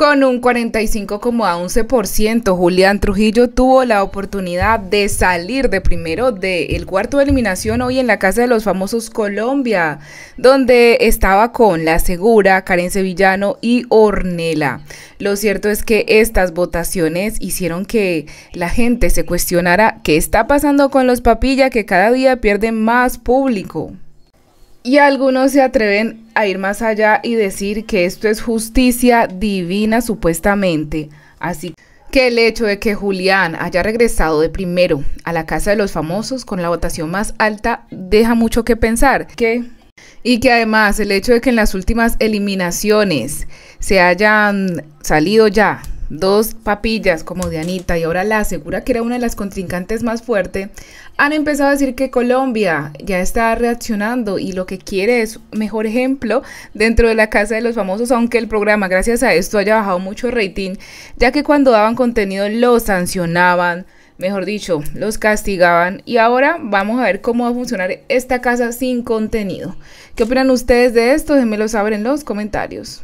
Con un 45,11%, Julián Trujillo tuvo la oportunidad de salir de primero del cuarto de eliminación hoy en la Casa de los Famosos Colombia, donde estaba con La Segura, Karen Sevillano y Ornela. Lo cierto es que estas votaciones hicieron que la gente se cuestionara qué está pasando con los papillas que cada día pierden más público. Y algunos se atreven a ir más allá y decir que esto es justicia divina supuestamente. Así que el hecho de que Julián haya regresado de primero a la casa de los famosos con la votación más alta deja mucho que pensar. Que y que además el hecho de que en las últimas eliminaciones se hayan salido ya dos papillas como Dianita y ahora la asegura que era una de las contrincantes más fuertes, han empezado a decir que Colombia ya está reaccionando y lo que quiere es mejor ejemplo dentro de la casa de los famosos, aunque el programa gracias a esto haya bajado mucho rating, ya que cuando daban contenido lo sancionaban, mejor dicho, los castigaban. Y ahora vamos a ver cómo va a funcionar esta casa sin contenido. ¿Qué opinan ustedes de esto? Déjenmelo saber en los comentarios.